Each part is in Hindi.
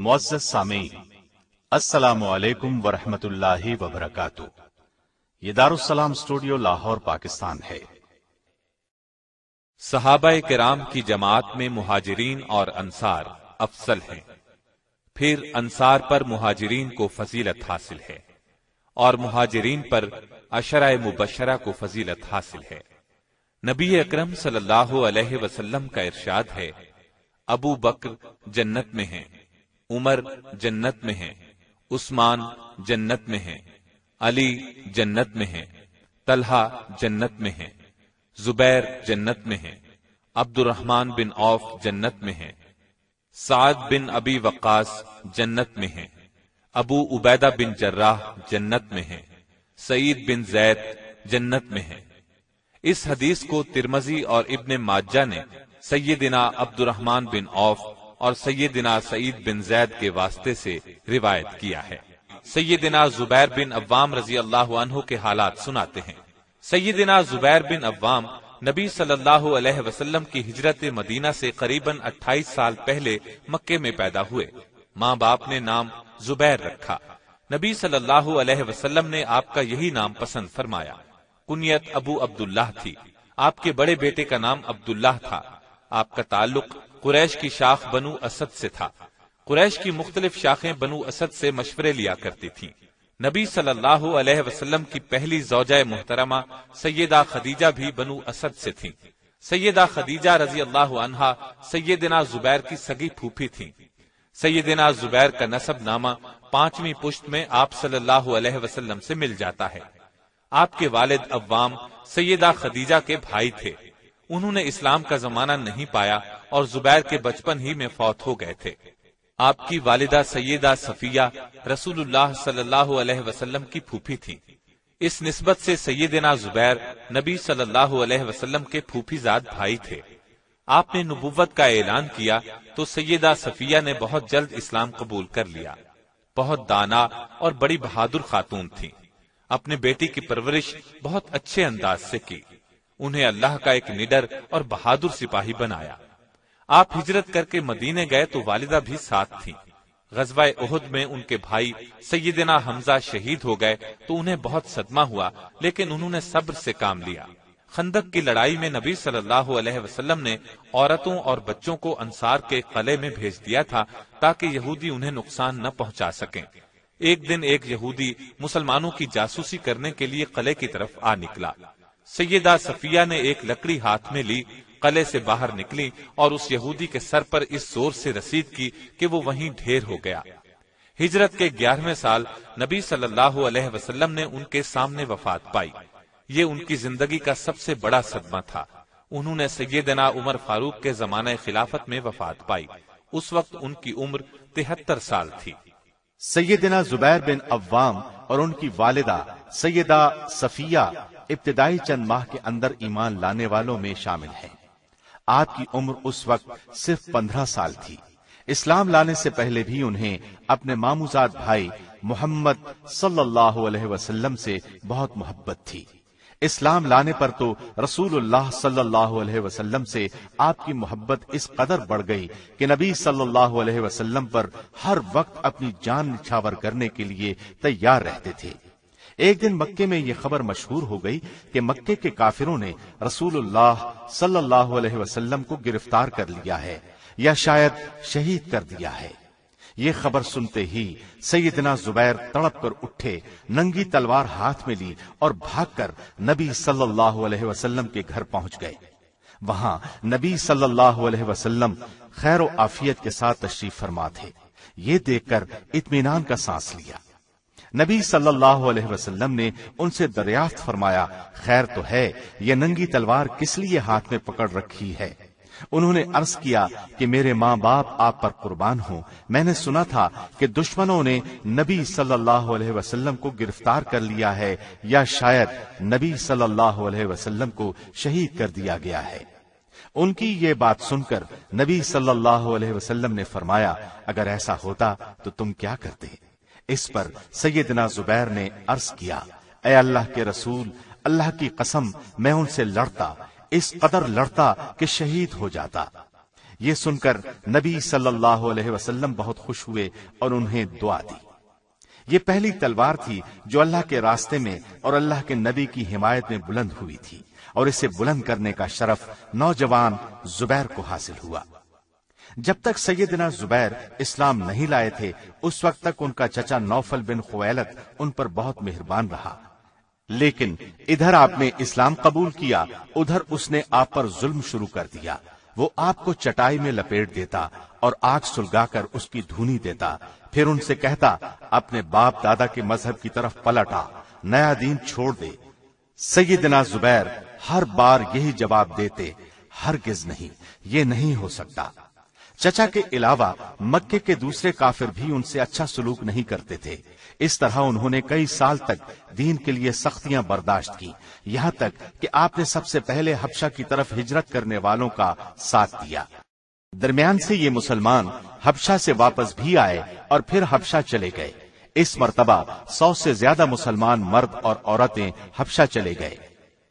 मोज़ सामी असलकम वरम वबरक ये दारुसलाम स्टूडियो लाहौर पाकिस्तान है सहाबा कराम की जमात में मुहाजरीन और अंसार अफसल हैं फिर अंसार पर मुहाजरीन को फजीलत हासिल है और मुहाजरीन पर अशरा मुबशरा को फजीलत हासिल है नबी अक्रम सल्लाम का इरशाद है अबू बकर जन्नत में हैं उमर जन्नत में है उस्मान जन्नत में है अली जन्नत में है तलहा जन्नत में है जुबैर जन्नत में है अब्दुलरहमान बिन औफ जन्नत में है साद बिन अबी वक्कास जन्नत में है अबू उबैदा बिन जर्राह जन्नत में है सईद बिन जैद जन्नत में है इस हदीस को तिरमजी और इब्ने माजा ने सैदिना अब्दुलरहमान बिन औफ और सैदिना सईद बिन जैद के वास्ते से रिवायत किया है सैदिना जुबैर बिन अवाम रजी अल्लाह के हालात सुनाते हैं सैदिना जुबैर बिन अवाम नबी सल्लल्लाहु अलैहि वसल्लम की हिजरत मदीना से करीबन 28 साल पहले मक्के में पैदा हुए माँ बाप ने नाम जुबैर रखा नबी सल्लल्लाहु अलैहि वसल्लम ने आपका यही नाम पसंद फरमाया कुत अबू अब्दुल्लाह थी आपके बड़े बेटे का नाम अब्दुल्लाह था आपका ताल्लुक कुरैश की शाख बनु असद से था कुरैश की मुख्तलिफ शाखें बनु असद से मशवरे लिया करती थी नबी सल्लल्लाहु अलैहि वसल्लम की पहली जोजा मोहतरमा सैयदा खदीजा भी बनु असद से थी सैदा खदीजा रजी अल्लाह अनहा सैदिना जुबैर की सगी फूफी थी सैदिना जुबैर का नसब नामा पांचवी पुश्त में आप सल्लल्लाहु अलैहि वसल्लम से मिल जाता है आपके वालिद अव्वाम सैयदा खदीजा के भाई थे उन्होंने इस्लाम का जमाना नहीं पाया और जुबैर के बचपन ही में फौत हो गए थे आपकी वालिदा सैदा सफिया रसूलुल्लाह सल्लल्लाहु अलैहि वसल्लम की फूफी थी इस नस्बत से सैदना जुबैर नबी सल्लल्लाहु अलैहि वसल्लम के फूफीजाद भाई थे आपने नबुवत का ऐलान किया तो सैदा सफिया ने बहुत जल्द इस्लाम कबूल कर लिया बहुत दाना और बड़ी बहादुर खातून थी अपने बेटी की परवरिश बहुत अच्छे अंदाज से की उन्हें अल्लाह का एक निडर और बहादुर सिपाही बनाया आप हिजरत करके मदीने गए तो वालिदा भी साथ थी गजवा उहद में उनके भाई सैदना हमजा शहीद हो गए तो उन्हें बहुत सदमा हुआ लेकिन उन्होंने सब्र से काम लिया खंदक की लड़ाई में नबी सल्लल्लाहु अलैहि वसल्लम ने औरतों और बच्चों को अंसार के कले में भेज दिया था ताकि यहूदी उन्हें नुकसान न पहुंचा सकें। एक दिन एक यहूदी मुसलमानों की जासूसी करने के लिए कले की तरफ आ निकला सैदा सफिया ने एक लकड़ी हाथ में ली कले से बाहर निकली और उस यहूदी के सर पर इस जोर से रसीद की कि वो वहीं ढेर हो गया हिजरत के ग्यारहवें साल नबी सल्लल्लाहु अलैहि वसल्लम ने उनके सामने वफात पाई ये उनकी जिंदगी का सबसे बड़ा सदमा था उन्होंने सैदना उमर फारूक के जमाने खिलाफत में वफात पाई उस वक्त उनकी उम्र तिहत्तर साल थी सैदना जुबैर बिन अव्वाम और उनकी वालिदा सैदा सफिया इब्तदाई चंद माह के अंदर ईमान लाने वालों में शामिल है आपकी उम्र उस वक्त सिर्फ पंद्रह साल थी इस्लाम लाने से पहले भी उन्हें अपने मामूजात भाई मोहम्मद सल्लाम से बहुत मोहब्बत थी इस्लाम लाने पर तो रसूलुल्लाह सल्लल्लाहु अलैहि वसल्लम से आपकी मोहब्बत इस कदर बढ़ गई कि नबी सल्लल्लाहु अलैहि वसल्लम पर हर वक्त अपनी जान निछावर करने के लिए तैयार रहते थे एक दिन मक्के में ये खबर मशहूर हो गई कि मक्के के काफिरों ने रसूलुल्लाह सल्लल्लाहु अलैहि वसल्लम को गिरफ्तार कर लिया है या शायद शहीद कर दिया है ये खबर सुनते ही सैदना जुबैर तड़प कर उठे नंगी तलवार हाथ में ली और भागकर नबी सल्लल्लाहु अलैहि वसल्लम के घर पहुंच गए वहां नबी सल्लल्लाहु अलैहि वसल्लम खैर आफियत के साथ तशरीफ फरमा थे ये देखकर इतमान का सांस लिया नबी सल्लल्लाहु अलैहि वसल्लम ने उनसे दरियाफ्त फरमाया खैर तो है ये नंगी तलवार किस लिए हाथ में पकड़ रखी है उन्होंने अर्ज किया कि मेरे माँ बाप आप पर कुर्बान हो मैंने सुना था कि दुश्मनों ने नबी सल्लल्लाहु अलैहि वसल्लम को गिरफ्तार कर लिया है या शायद नबी सल्लल्लाहु अलैहि वसल्लम को शहीद कर दिया गया है उनकी ये बात सुनकर नबी सल्लल्लाहु अलैहि वसल्लम ने फरमाया अगर ऐसा होता तो तुम क्या करते इस पर सैदना जुबैर ने अर्ज किया ए अल्लाह के रसूल अल्लाह की कसम मैं उनसे लड़ता इस कदर लड़ता कि शहीद हो जाता ये सुनकर नबी सल्लल्लाहु अलैहि वसल्लम बहुत खुश हुए और उन्हें दुआ दी ये पहली तलवार थी जो अल्लाह के रास्ते में और अल्लाह के नबी की हिमायत में बुलंद हुई थी और इसे बुलंद करने का शरफ नौजवान जुबैर को हासिल हुआ जब तक सैदना जुबैर इस्लाम नहीं लाए थे उस वक्त तक उनका चचा नौफल बिन खुवैलत उन पर बहुत मेहरबान रहा लेकिन इधर आपने इस्लाम कबूल किया उधर उसने आप पर जुल्म शुरू कर दिया वो आपको चटाई में लपेट देता और आग सुलगाकर उसकी धुनी देता फिर उनसे कहता अपने बाप दादा के मजहब की तरफ पलटा नया दीन छोड़ दे सईदना जुबैर हर बार यही जवाब देते हर गिज नहीं ये नहीं हो सकता चचा के अलावा मक्के के दूसरे काफिर भी उनसे अच्छा सलूक नहीं करते थे इस तरह उन्होंने कई साल तक दीन के लिए सख्तियां बर्दाश्त की यहाँ तक कि आपने सबसे पहले हबशा की तरफ हिजरत करने वालों का साथ दिया दरमियान से ये मुसलमान हबशा से वापस भी आए और फिर हबशा चले गए इस मरतबा सौ से ज्यादा मुसलमान मर्द और औरतें हबशा चले गए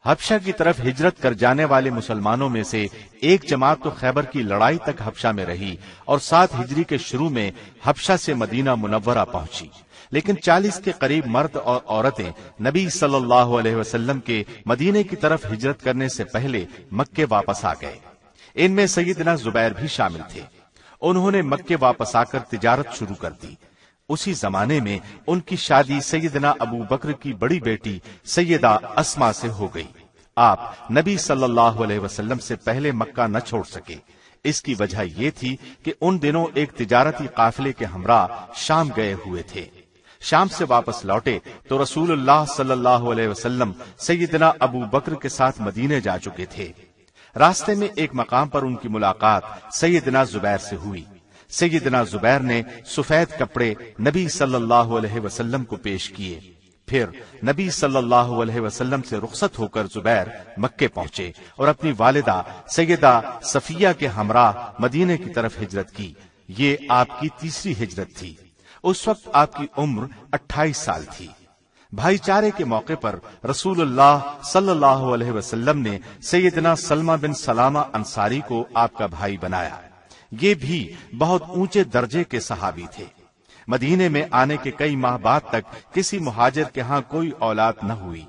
हबशा की तरफ हिजरत कर जाने वाले मुसलमानों में से एक जमात तो खैबर की लड़ाई तक हबशा में रही और सात हिजरी के शुरू में हबशा से मदीना मुनवरा पहुंची लेकिन 40 के करीब मर्द और औरतें नबी सल्लल्लाहु अलैहि वसल्लम के मदीने की तरफ हिजरत करने से पहले मक्के वापस आ गए इनमें सईदना जुबैर भी शामिल थे उन्होंने मक्के वापस आकर तिजारत शुरू कर दी उसी जमाने में उनकी शादी सैदना अबू बकर की बड़ी बेटी सैदा असमा से हो गई आप नबी सल्लल्लाहु अलैहि वसल्लम से पहले मक्का न छोड़ सके इसकी वजह यह थी कि उन दिनों एक तिजारती काफिले के हमरा शाम गए हुए थे शाम से वापस लौटे तो रसूलुल्लाह सल्लल्लाहु अलैहि वसल्लम सैदना अबू बकर के साथ मदीने जा चुके थे रास्ते में एक मकाम पर उनकी मुलाकात सैदना जुबैर से हुई सैदना जुबैर ने सफेद कपड़े नबी सल्लल्लाहु अलैहि वसल्लम को पेश किए फिर नबी सल्लल्लाहु अलैहि वसल्लम से रुखसत होकर जुबैर मक्के पहुंचे और अपनी वालिदा सैदा सफिया के हमरा मदीने की तरफ हिजरत की ये आपकी तीसरी हिजरत थी उस वक्त आपकी उम्र 28 साल थी भाईचारे के मौके पर रसूलुल्लाह सल्लल्लाहु अलैहि वसल्लम ने सैदना सलमा बिन सलामा अंसारी को आपका भाई बनाया ये भी बहुत ऊंचे दर्जे के सहाबी थे मदीने में आने के कई माह बाद तक किसी मुहाजिर के यहाँ कोई औलाद न हुई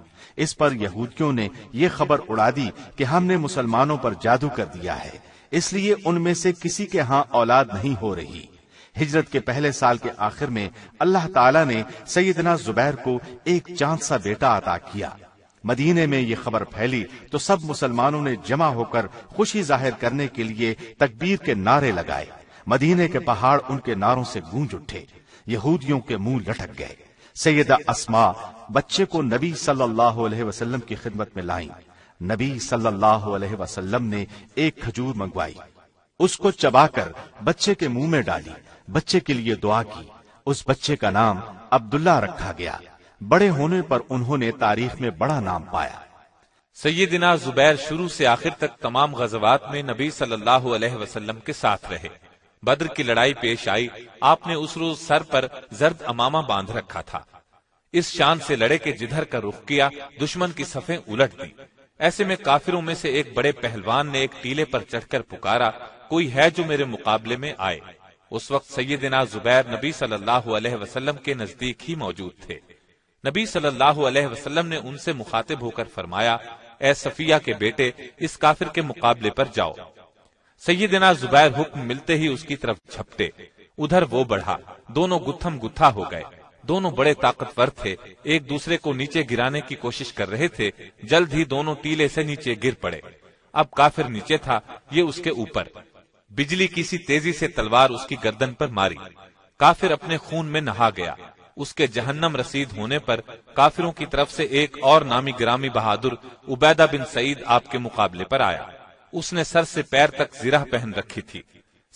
इस पर यहूदियों ने यह खबर उड़ा दी कि हमने मुसलमानों पर जादू कर दिया है इसलिए उनमें से किसी के यहाँ औलाद नहीं हो रही हिजरत के पहले साल के आखिर में अल्लाह ताला ने सईदना जुबैर को एक चांद सा बेटा अदा किया मदीने में ये खबर फैली तो सब मुसलमानों ने जमा होकर खुशी जाहिर करने के लिए तकबीर के नारे लगाए मदीने के पहाड़ उनके नारों से गूंज उठे यहूदियों के मुंह लटक गए सैयद असमा बच्चे को नबी सल्लल्लाहु अलैहि वसल्लम की खिदमत में लाई नबी सल्लल्लाहु अलैहि वसल्लम ने एक खजूर मंगवाई उसको चबाकर बच्चे के मुंह में डाली बच्चे के लिए दुआ की उस बच्चे का नाम अब्दुल्ला रखा गया बड़े होने पर उन्होंने तारीख में बड़ा नाम पाया सैदिना जुबैर शुरू से आखिर तक तमाम गजबात में नबी सल्लल्लाहु अलैहि वसल्लम के साथ रहे बद्र की लड़ाई पेश आई आपने उस रोज सर पर जर्द अमामा बांध रखा था इस शान से लड़े के जिधर का रुख किया दुश्मन की सफे उलट दी ऐसे में काफिरों में से एक बड़े पहलवान ने एक टीले पर चढ़कर पुकारा कोई है जो मेरे मुकाबले में आए उस वक्त सैदिना जुबैर नबी सल्लल्लाहु के नजदीक ही मौजूद थे नबी सल्लल्लाहु अलैहि वसल्लम ने उनसे मुखातिब होकर फरमाया ए सफिया के बेटे इस काफिर के मुकाबले पर जाओ सैदना जुबैर हुक्म मिलते ही उसकी तरफ झपटे उधर वो बढ़ा दोनों गुत्थम गुत्था हो गए दोनों बड़े ताकतवर थे एक दूसरे को नीचे गिराने की कोशिश कर रहे थे जल्द ही दोनों टीले से नीचे गिर पड़े अब काफिर नीचे था ये उसके ऊपर बिजली किसी तेजी से तलवार उसकी गर्दन पर मारी काफिर अपने खून में नहा गया उसके जहन्नम रसीद होने पर काफिरों की तरफ से एक और नामी ग्रामी बहादुर उबैदा बिन सईद आपके मुकाबले पर आया उसने सर से पैर तक जिरा पहन रखी थी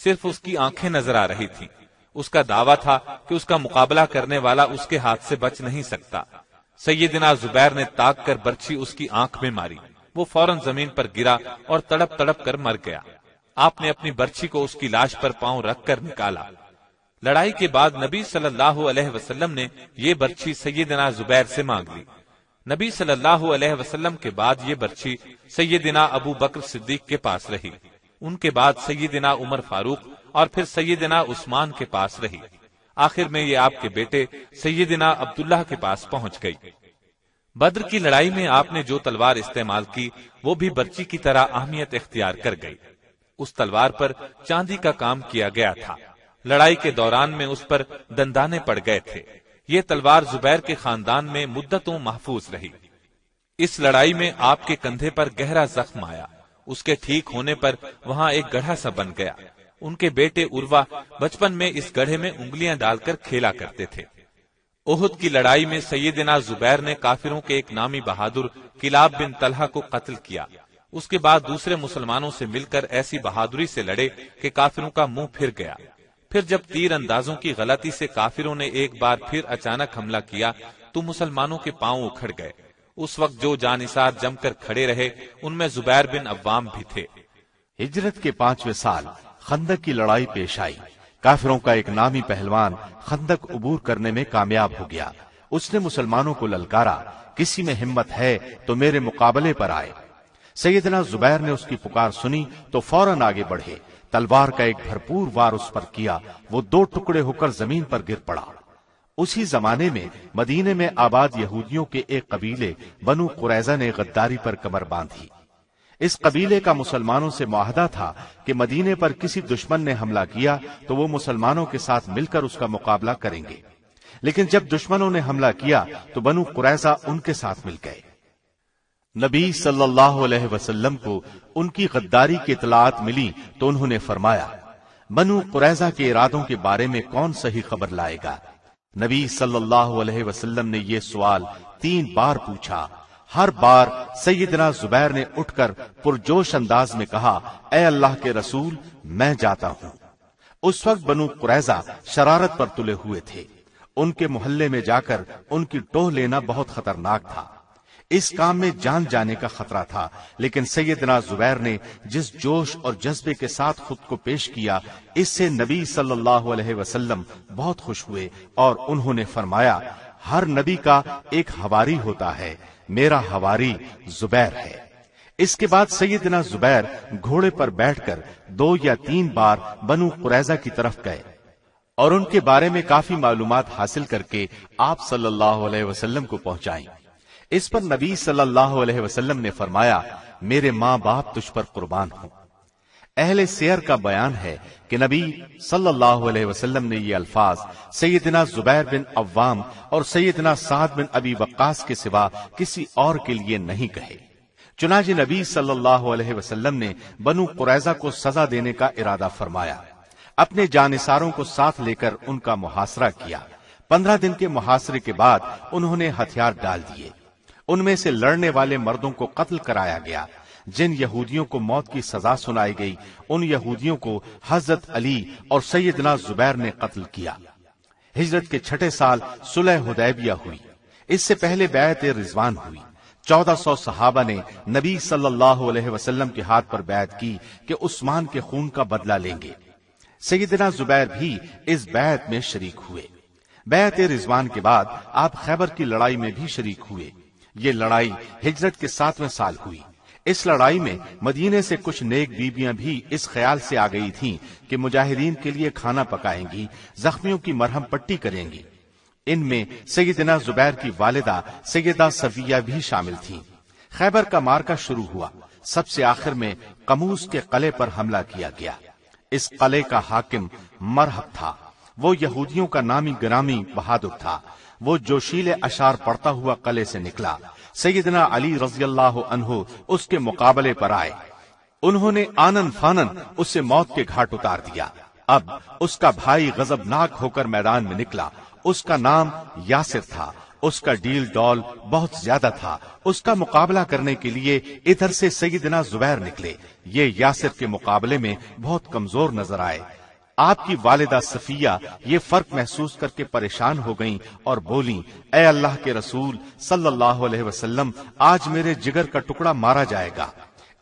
सिर्फ उसकी आंखें नजर आ रही थी उसका दावा था कि उसका मुकाबला करने वाला उसके हाथ से बच नहीं सकता सैदिना जुबैर ने ताक कर बर्छी उसकी आंख में मारी वो फौरन जमीन पर गिरा और तड़प तड़प कर मर गया आपने अपनी बर्छी को उसकी लाश पर पांव रखकर निकाला लड़ाई के बाद नबी सल्लल्लाहु अलैहि वसल्लम ने ये बर्ची सैदना जुबैर से मांग ली नबी सल्लल्लाहु अलैहि वसल्लम के बाद ये बर्ची सैदना अबू बकर सिद्दीक के पास रही उनके बाद सैदिना उमर फारूक और फिर सैदिना उस्मान के पास रही आखिर में ये आपके बेटे सैदिना अब्दुल्ला के पास पहुंच गई बद्र की लड़ाई में आपने जो तलवार इस्तेमाल की वो भी बर्ची की तरह अहमियत इख्तियार कर गई उस तलवार पर चांदी का काम किया गया था लड़ाई के दौरान में उस पर दंदाने पड़ गए थे ये तलवार जुबैर के खानदान में मुद्दतों महफूज रही इस लड़ाई में आपके कंधे पर गहरा जख्म आया उसके ठीक होने पर वहाँ एक गढ़ा सा बन गया उनके बेटे उर्वा बचपन में इस गढ़े में उंगलियां डालकर खेला करते थे ओहद की लड़ाई में सैदिना जुबैर ने काफिरों के एक नामी बहादुर किलाब बिन तलहा को कत्ल किया उसके बाद दूसरे मुसलमानों से मिलकर ऐसी बहादुरी से लड़े कि काफिरों का मुंह फिर गया फिर जब तीर अंदाजों की गलती से काफिरों ने एक बार फिर अचानक हमला किया तो मुसलमानों के पांव उखड़ गए उस वक्त जो जानिसार जमकर खड़े रहे उनमें जुबैर बिन अवाम भी थे हिजरत के पांचवे साल खंदक की लड़ाई पेश आई काफिरों का एक नामी पहलवान खंदक उबूर करने में कामयाब हो गया उसने मुसलमानों को ललकारा किसी में हिम्मत है तो मेरे मुकाबले पर आए सैदना जुबैर ने उसकी पुकार सुनी तो फौरन आगे बढ़े तलवार का एक भरपूर वार उस पर किया वो दो टुकड़े होकर जमीन पर गिर पड़ा उसी जमाने में मदीने में आबाद यहूदियों के एक कबीले बनु कुरैजा ने गद्दारी पर कमर बांधी इस कबीले का मुसलमानों से मुहिदा था कि मदीने पर किसी दुश्मन ने हमला किया तो वो मुसलमानों के साथ मिलकर उसका मुकाबला करेंगे लेकिन जब दुश्मनों ने हमला किया तो बनु कुरैजा उनके साथ मिल गए नबी सल्लल्लाहु अलैहि वसल्लम को उनकी गद्दारी की इतलात मिली तो उन्होंने फरमाया बनु कुरैजा के इरादों के बारे में कौन सही खबर लाएगा नबी सल्लल्लाहु अलैहि वसल्लम ने यह सवाल तीन बार पूछा हर बार सैदना जुबैर ने उठकर पुरजोश अंदाज में कहा ए अल्लाह के रसूल मैं जाता हूँ उस वक्त बनु कुरैजा शरारत पर तुले हुए थे उनके मोहल्ले में जाकर उनकी टोह लेना बहुत खतरनाक था इस काम में जान जाने का खतरा था लेकिन सैदना जुबैर ने जिस जोश और जज्बे के साथ खुद को पेश किया इससे नबी सल्लल्लाहु अलैहि वसल्लम बहुत खुश हुए और उन्होंने फरमाया हर नबी का एक हवारी होता है मेरा हवारी जुबैर है इसके बाद सैदना जुबैर घोड़े पर बैठकर दो या तीन बार बनु कुरैजा की तरफ गए और उनके बारे में काफी मालूमात हासिल करके आप सल्लल्लाहु अलैहि वसल्लम को पहुंचाई इस पर नबी सल्लल्लाहु अलैहि वसल्लम ने फरमाया मेरे माँ बाप तुझ पर कुर्बान हो अहले सेयर का बयान है कि नबी सल्लल्लाहु अलैहि वसल्लम ने ये अल्फाज सैदना जुबैर बिन अव्वाम और सैदना साद बिन अबी वक्कास के सिवा किसी और के लिए नहीं कहे चुनाज नबी सल्लल्लाहु अलैहि वसल्लम ने बनु कुरैजा को सजा देने का इरादा फरमाया अपने जानिसारों को साथ लेकर उनका मुहासरा किया पंद्रह दिन के मुहासरे के बाद उन्होंने हथियार डाल दिए उनमें से लड़ने वाले मर्दों को कत्ल कराया गया जिन यहूदियों को मौत की सजा सुनाई गई उन यहूदियों को हजरत अली और सैदना जुबैर ने कत्ल किया हिजरत के छठे साल सुलह हुदैबिया हुई इससे पहले बैत रिजवान हुई चौदह सौ सहाबा ने नबी सल्लल्लाहु अलैहि वसल्लम के हाथ पर बैत की कि उस्मान के खून का बदला लेंगे सईदना जुबैर भी इस बैत में शरीक हुए बैत रिजवान के बाद आप खैबर की लड़ाई में भी शरीक हुए ये लड़ाई हिजरत के सातवें साल हुई इस लड़ाई में मदीने से कुछ नेक बीबियां भी इस ख्याल से आ गई थीं कि मुजाहिदीन के लिए खाना पकाएंगी जख्मियों की मरहम पट्टी करेंगी इनमें सैदना जुबैर की वालिदा सैदा सविया भी शामिल थीं। खैबर का मार्का शुरू हुआ सबसे आखिर में कमूस के कले पर हमला किया गया इस कले का हाकिम मरहब था वो यहूदियों का नामी ग्रामी बहादुर था वो जोशीले अशार पड़ता हुआ कले से निकला सैदना अली रजी अल्लाह उसके मुकाबले पर आए उन्होंने आनन फानन उसे मौत के घाट उतार दिया अब उसका भाई गजबनाक होकर मैदान में निकला उसका नाम यासिर था उसका डील डॉल बहुत ज्यादा था उसका मुकाबला करने के लिए इधर से सईदना जुबैर निकले ये यासिर के मुकाबले में बहुत कमजोर नजर आए आपकी वालिदा सफिया ये फर्क महसूस करके परेशान हो गईं और बोली ए अल्लाह के रसूल सल्लल्लाहु अलैहि वसल्लम आज मेरे जिगर का टुकड़ा मारा जाएगा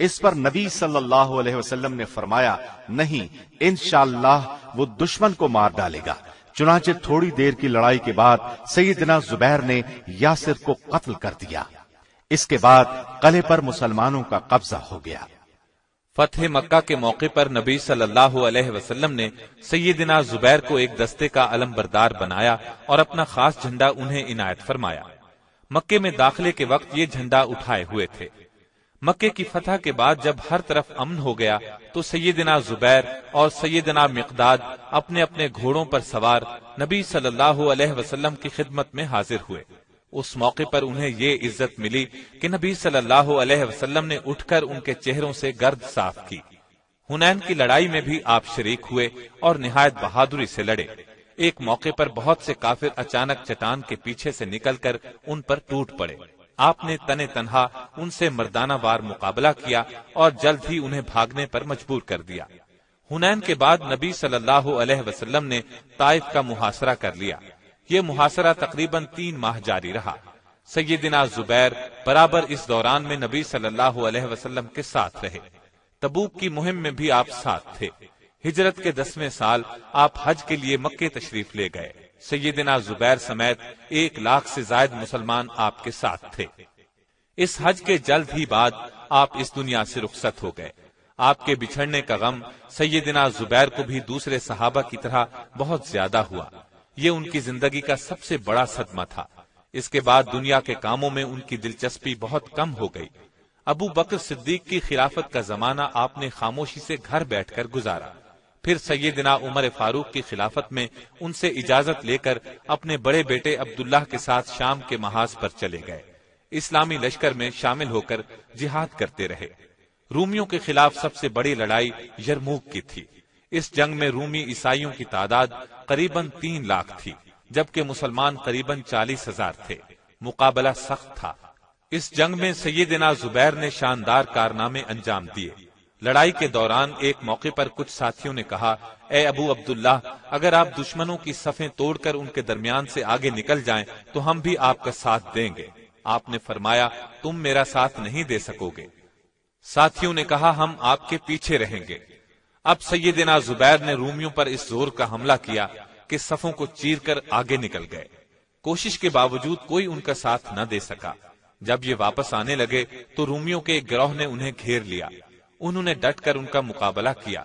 इस पर नबी सल्लल्लाहु अलैहि वसल्लम ने फरमाया नहीं इनशाला वो दुश्मन को मार डालेगा चुनाचे थोड़ी देर की लड़ाई के बाद सईदना जुबैर ने यासिर को कत्ल कर दिया इसके बाद कले पर मुसलमानों का कब्जा हो गया फतेह मक्का के मौके पर नबी सल्लल्लाहु अलैहि वसल्लम ने सैदिना जुबैर को एक दस्ते का अलम बरदार बनाया और अपना खास झंडा उन्हें इनायत फरमाया मक्के में दाखिले के वक्त ये झंडा उठाए हुए थे मक्के की फतह के बाद जब हर तरफ अमन हो गया तो सैदिना जुबैर और सैदना मिकदाद अपने अपने घोड़ों पर सवार नबी सल्लल्लाहु अलैहि वसल्लम की खिदमत में हाजिर हुए उस मौके पर उन्हें ये इज्जत मिली कि नबी सल्लल्लाहु अलैहि वसल्लम ने उठकर उनके चेहरों से गर्द साफ की हुनैन की लड़ाई में भी आप शरीक हुए और निहायत बहादुरी से लड़े एक मौके पर बहुत से काफिर अचानक चट्टान के पीछे से निकलकर उन पर टूट पड़े आपने तने तनहा उनसे मर्दाना वार मुकाबला किया और जल्द ही उन्हें भागने पर मजबूर कर दिया हुनैन के बाद नबी सल्लल्लाहु अलैहि वसल्लम ने ताइफ का मुहासरा कर लिया ये मुहासरा तकरीबन तीन माह जारी रहा सैदिना जुबैर बराबर इस दौरान में नबी सल्लल्लाहु अलैहि वसल्लम के साथ रहे तबूक की मुहिम में भी आप साथ थे हिजरत के दसवें साल आप हज के लिए मक्के तशरीफ ले गए सैदिना जुबैर समेत एक लाख से जायद मुसलमान आपके साथ थे इस हज के जल्द ही बाद आप इस दुनिया से रुख्सत हो गए आपके बिछड़ने का गम सैदिना जुबैर को भी दूसरे सहाबा की तरह बहुत ज्यादा हुआ ये उनकी जिंदगी का सबसे बड़ा सदमा था इसके बाद दुनिया के कामों में उनकी दिलचस्पी बहुत कम हो गई अबू बकर सिद्दीक की खिलाफत का जमाना आपने खामोशी से घर बैठकर गुजारा फिर सैदिना उमर फारूक की खिलाफत में उनसे इजाजत लेकर अपने बड़े बेटे अब्दुल्लाह के साथ शाम के महाज पर चले गए इस्लामी लश्कर में शामिल होकर जिहाद करते रहे रूमियों के खिलाफ सबसे बड़ी लड़ाई यरमूक की थी इस जंग में रूमी ईसाइयों की तादाद करीबन तीन लाख थी जबकि मुसलमान करीबन चालीस हजार थे मुकाबला सख्त था इस जंग में सैदना जुबैर ने शानदार कारनामे अंजाम दिए लड़ाई के दौरान एक मौके पर कुछ साथियों ने कहा ए अबू अब्दुल्ला अगर आप दुश्मनों की सफें तोड़कर उनके दरमियान से आगे निकल जाएं तो हम भी आपका साथ देंगे आपने फरमाया तुम मेरा साथ नहीं दे सकोगे साथियों ने कहा हम आपके पीछे रहेंगे अब सैदिना जुबैर ने रूमियों पर इस जोर का हमला किया कि सफों को चीर कर आगे निकल गए कोशिश के बावजूद कोई उनका साथ न दे सका जब ये वापस आने लगे तो रूमियों के एक गिरोह ने उन्हें घेर लिया उन्होंने डट कर उनका मुकाबला किया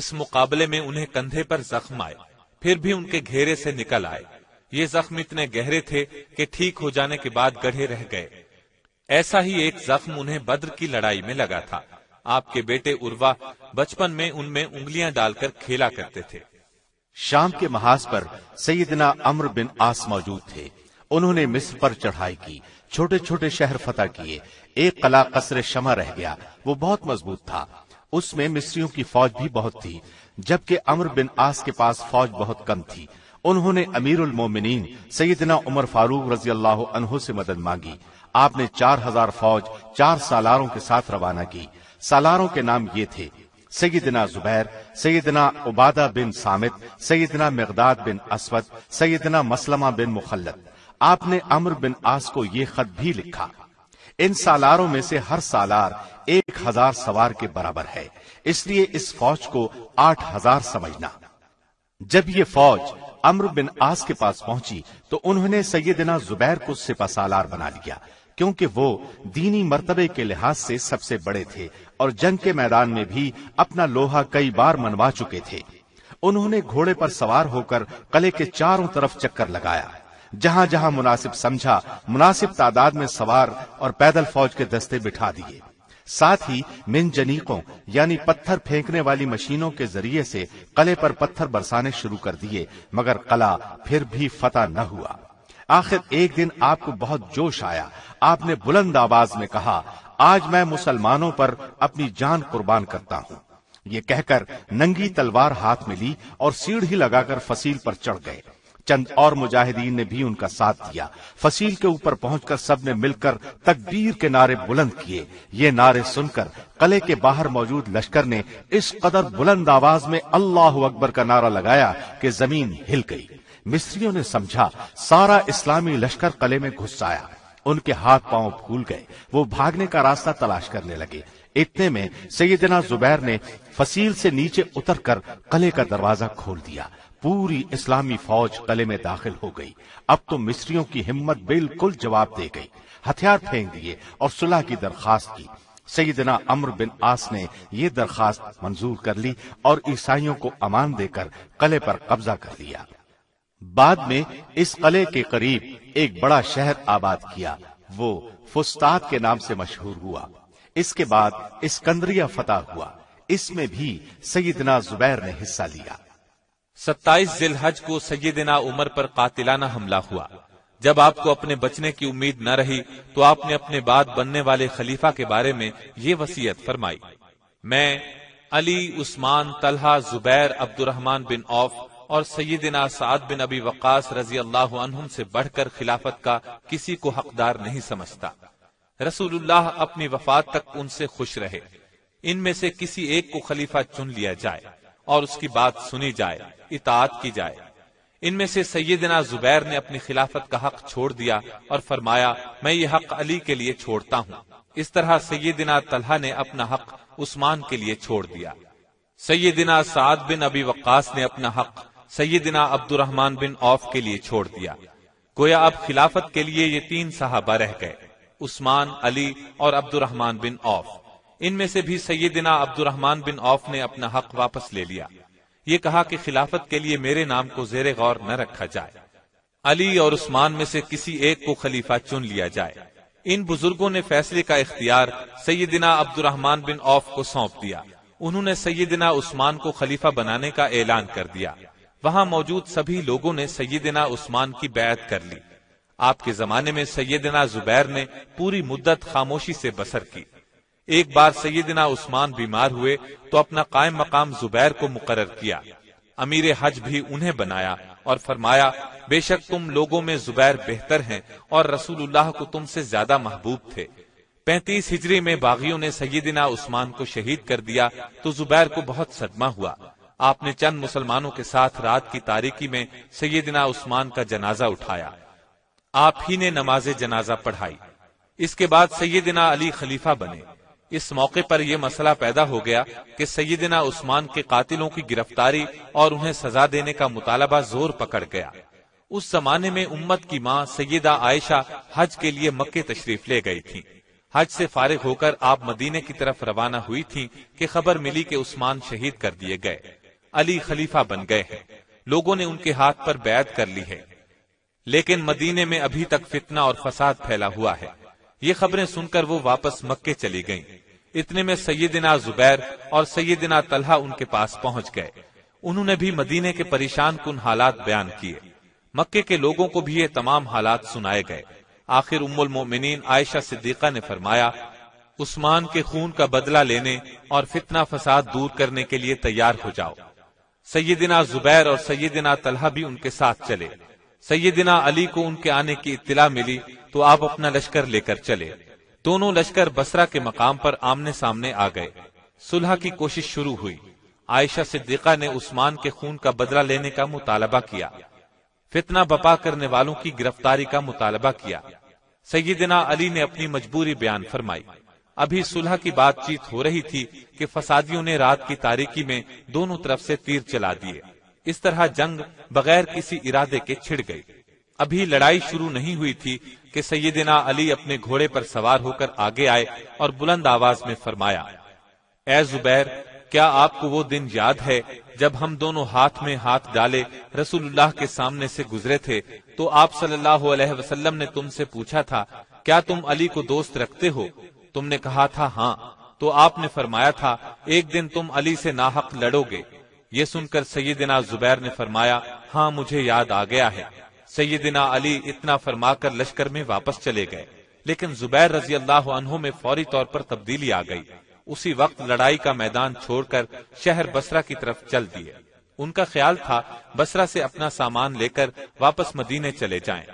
इस मुकाबले में उन्हें कंधे पर जख्म आए फिर भी उनके घेरे से निकल आए ये जख्म इतने गहरे थे कि ठीक हो जाने के बाद गढ़े रह गए ऐसा ही एक जख्म उन्हें बद्र की लड़ाई में लगा था आपके बेटे उर्वा बचपन में उनमें उंगलियां डालकर खेला करते थे शाम के महाज पर सईदना अम्र बिन आस मौजूद थे उन्होंने मिस्र पर चढ़ाई की छोटे छोटे शहर फतेह किए एक कला कसरे शमा रह गया वो बहुत मजबूत था उसमें मिस्रियों की फौज भी बहुत थी जबकि अमर बिन आस के पास फौज बहुत कम थी उन्होंने अमीर उलमोमिन सईदना उमर फारूक रजी अल्लाह से मदद मांगी आपने चार हजार फौज चार सालारों के साथ रवाना की सालारों के नाम ये थे सैदना जुबैर सैदना उबादा बिन सामित सैदना मकदाद बिन असवद सैदना मसलमा बिन मुखलत आपने अमर बिन आस को ये खत भी लिखा इन सालारों में से हर सालार एक हजार सवार के बराबर है इसलिए इस फौज को आठ हजार समझना जब ये फौज अमर बिन आस के पास पहुंची तो उन्होंने सैदना जुबैर को सिपा सालार बना लिया क्योंकि वो दीनी मर्तबे के लिहाज से सबसे बड़े थे और जंग के मैदान में भी अपना लोहा कई बार मनवा चुके थे उन्होंने घोड़े पर सवार होकर कले के चारों तरफ चक्कर लगाया जहां जहां मुनासिब समझा मुनासिब तादाद में सवार और पैदल फौज के दस्ते बिठा दिए साथ ही मिनजनीकों यानी पत्थर फेंकने वाली मशीनों के जरिए से कले पर पत्थर बरसाने शुरू कर दिए मगर कला फिर भी फता न हुआ आखिर एक दिन आपको बहुत जोश आया आपने बुलंद आवाज में कहा आज मैं मुसलमानों पर अपनी जान कुर्बान करता हूँ ये कहकर नंगी तलवार हाथ में ली और सीढ़ी लगाकर फसील पर चढ़ गए चंद और मुजाहिदीन ने भी उनका साथ दिया फसील के ऊपर पहुंचकर सब ने मिलकर तकबीर के नारे बुलंद किए ये नारे सुनकर कले के बाहर मौजूद लश्कर ने इस कदर बुलंद आवाज में अल्लाह अकबर का नारा लगाया कि जमीन हिल गई मिस्रियों ने समझा सारा इस्लामी लश्कर कले में घुस आया उनके हाथ पांव फूल गए वो भागने का रास्ता तलाश करने लगे इतने में सैदना जुबैर ने फसील से नीचे उतरकर कले का दरवाजा खोल दिया पूरी इस्लामी फौज कले में दाखिल हो गई अब तो मिस्रियों की हिम्मत बिल्कुल जवाब दे गई हथियार फेंक दिए और सुलह की दरखास्त की सईदना अमर बिन आस ने यह दरखास्त मंजूर कर ली और ईसाइयों को अमान देकर कले पर कब्जा कर लिया बाद में इस कले के करीब एक बड़ा शहर आबाद किया वो फुस्ताद के नाम से मशहूर हुआ इसके बाद इसकंदरिया फतह हुआ इसमें भी सईदना जुबैर ने हिस्सा लिया सत्ताईस जिलहज को सैदिना उमर पर कातिलाना हमला हुआ जब आपको अपने बचने की उम्मीद न रही तो आपने अपने बाद बनने वाले खलीफा के बारे में ये वसीयत फरमाई मैं अली उस्मान तलहा जुबैर अब्दुलरहमान बिन औफ और सैदिना साद बिन अबी वकास रजी अल्लाह से बढ़कर खिलाफत का किसी को हकदार नहीं समझता रसूलुल्लाह अपनी वफात तक उनसे खुश रहे इनमें से किसी एक को खलीफा चुन लिया जाए और उसकी बात सुनी जाए इतात की जाए इनमें से सैदना जुबैर ने अपनी खिलाफत का हक छोड़ दिया और फरमाया मैं ये हक अली के लिए छोड़ता हूँ इस तरह सैदना तलहा ने अपना हक उस्मान के लिए छोड़ दिया सैदना साद बिन अबी वक्स ने अपना हक सैदना अब्दुलरहमान बिन औफ के लिए छोड़ दिया गोया अब खिलाफत के लिए ये तीन साहबा रह गए उस्मान अली और अब्दुलरहमान बिन औफ इनमें से भी सैदिना अब्दुलरहमान बिन औफ ने अपना हक वापस ले लिया ये कहा कि खिलाफत के लिए मेरे नाम को जेर गौर न रखा जाए अली और उस्मान में से किसी एक को खलीफा चुन लिया जाए इन बुजुर्गों ने फैसले का इख्तियार सैदिना अब्दुलरहमान बिन औफ को सौंप दिया उन्होंने सैदिना उस्मान को खलीफा बनाने का ऐलान कर दिया वहां मौजूद सभी लोगों ने सैदिना उस्मान की बैत कर ली आपके जमाने में सैदिना जुबैर ने पूरी मुद्दत खामोशी से बसर की एक बार सैदिना उस्मान बीमार हुए तो अपना कायम मकाम जुबैर को मुकर किया अमीर हज भी उन्हें बनाया और फरमाया बेशक तुम लोगों में जुबैर बेहतर हैं और रसूलुल्लाह को तुमसे ज्यादा महबूब थे पैंतीस हिजरी में बागियों ने सैदिना उस्मान को शहीद कर दिया तो जुबैर को बहुत सदमा हुआ आपने चंद मुसलमानों के साथ रात की तारीखी में सैदिना उस्मान का जनाजा उठाया आप ही ने नमाज जनाजा पढ़ाई इसके बाद सैदिना अली खलीफा बने इस मौके पर यह मसला पैदा हो गया कि सैदना उस्मान के कातिलों की गिरफ्तारी और उन्हें सजा देने का मुतालबा जोर पकड़ गया उस जमाने में उम्मत की माँ सैदा आयशा हज के लिए मक्के तशरीफ ले गई थी हज से फारिग होकर आप मदीने की तरफ रवाना हुई थी कि खबर मिली कि उस्मान शहीद कर दिए गए अली खलीफा बन गए हैं लोगों ने उनके हाथ पर बैत कर ली है लेकिन मदीने में अभी तक फितना और फसाद फैला हुआ है ये खबरें सुनकर वो वापस मक्के चली गईं। इतने में सैदिना जुबैर और सैदिना तलहा उनके पास पहुंच गए उन्होंने भी मदीने के परेशान कुन हालात बयान किए मक्के के लोगों को भी ये तमाम हालात सुनाए गए आखिर उम्मुल मोमिनीन आयशा सिद्दीका ने फरमाया उस्मान के खून का बदला लेने और फितना फसाद दूर करने के लिए तैयार हो जाओ सैदिना जुबैर और सैदिना तलहा भी उनके साथ चले सैदिना अली को उनके आने की इतला मिली तो आप अपना लश्कर लेकर चले दोनों लश्कर बसरा के मकाम पर आमने सामने आ गए सुलह की कोशिश शुरू हुई आयशा सिद्दीका ने उस्मान के खून का बदला लेने का मुतालबा किया फितना बपा करने वालों की गिरफ्तारी का मुतालबा किया सईदिना अली ने अपनी मजबूरी बयान फरमाई अभी सुलह की बातचीत हो रही थी कि फसादियों ने रात की तारीकी में दोनों तरफ से तीर चला दिए इस तरह जंग बगैर किसी इरादे के छिड़ गई अभी लड़ाई शुरू नहीं हुई थी कि सैदिना अली अपने घोड़े पर सवार होकर आगे आए और बुलंद आवाज में फरमाया ए जुबैर क्या आपको वो दिन याद है जब हम दोनों हाथ में हाथ डाले रसूलुल्लाह के सामने से गुजरे थे तो आप सल्लल्लाहु अलैहि वसल्लम ने तुमसे पूछा था क्या तुम अली को दोस्त रखते हो तुमने कहा था हाँ तो आपने फरमाया था एक दिन तुम अली से नाहक लड़ोगे ये सुनकर सैदिना जुबैर ने फरमाया हाँ मुझे याद आ गया है सैदिना अली इतना फरमाकर लश्कर में वापस चले गए लेकिन जुबैर रजी अल्लाह अनहों में फौरी तौर पर तब्दीली आ गई उसी वक्त लड़ाई का मैदान छोड़कर शहर बसरा की तरफ चल दिए उनका ख्याल था बसरा से अपना सामान लेकर वापस मदीने चले जाएं।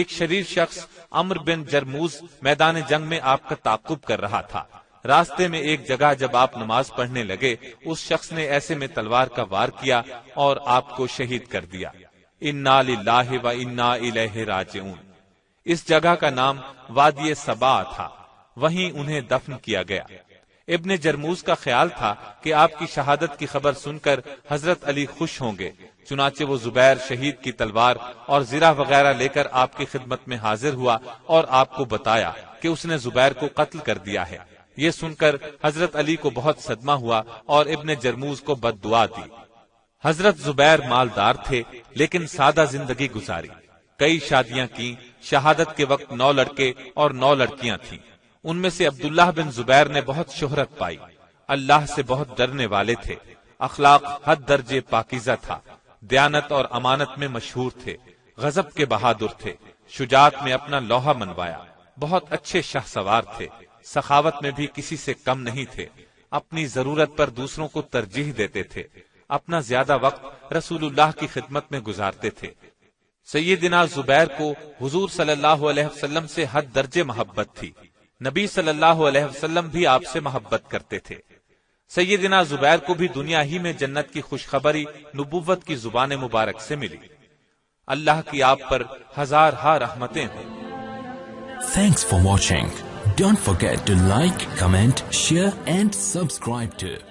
एक शरीर शख्स अमर बिन जरमूज मैदान जंग में आपका ताकुब कर रहा था रास्ते में एक जगह जब आप नमाज पढ़ने लगे उस शख्स ने ऐसे में तलवार का वार किया और आपको शहीद कर दिया इन्ना लाहे व इन्ना इलेहे राजऊन इस जगह का नाम वादिय सबा था वहीं उन्हें दफन किया गया इब्ने जरमूज का ख्याल था कि आपकी शहादत की खबर सुनकर हजरत अली खुश होंगे चुनाचे वो जुबैर शहीद की तलवार और जिरा वगैरह लेकर आपकी खिदमत में हाजिर हुआ और आपको बताया कि उसने जुबैर को कत्ल कर दिया है ये सुनकर हजरत अली को बहुत सदमा हुआ और इब्ने जरमूज को बद दी हजरत जुबैर मालदार थे लेकिन सादा जिंदगी गुजारी कई शादियां की शहादत के वक्त नौ लड़के और नौ लड़कियां थीं। उनमें से अब्दुल्ला बिन जुबैर ने बहुत शोहरत पाई अल्लाह से बहुत डरने वाले थे अखलाक हद दर्जे पाकिजा था दयानत और अमानत में मशहूर थे गजब के बहादुर थे शुजात में अपना लोहा मनवाया बहुत अच्छे शाह सवार थे सखावत में भी किसी से कम नहीं थे अपनी जरूरत पर दूसरों को तरजीह देते थे अपना ज्यादा वक्त रसूलुल्लाह की खिदमत में गुजारते थे सैदिना जुबैर को हुजूर सल्लल्लाहु अलैहि वसल्लम से हद दर्जे मोहब्बत थी नबी सल्लल्लाहु अलैहि वसल्लम भी आपसे मोहब्बत करते थे सैदिना जुबैर को भी दुनिया ही में जन्नत की खुशखबरी नबुवत की जुबान मुबारक से मिली अल्लाह की आप पर हजार हा रहमतें हों thanks for watching don't forget to like comment share and subscribe to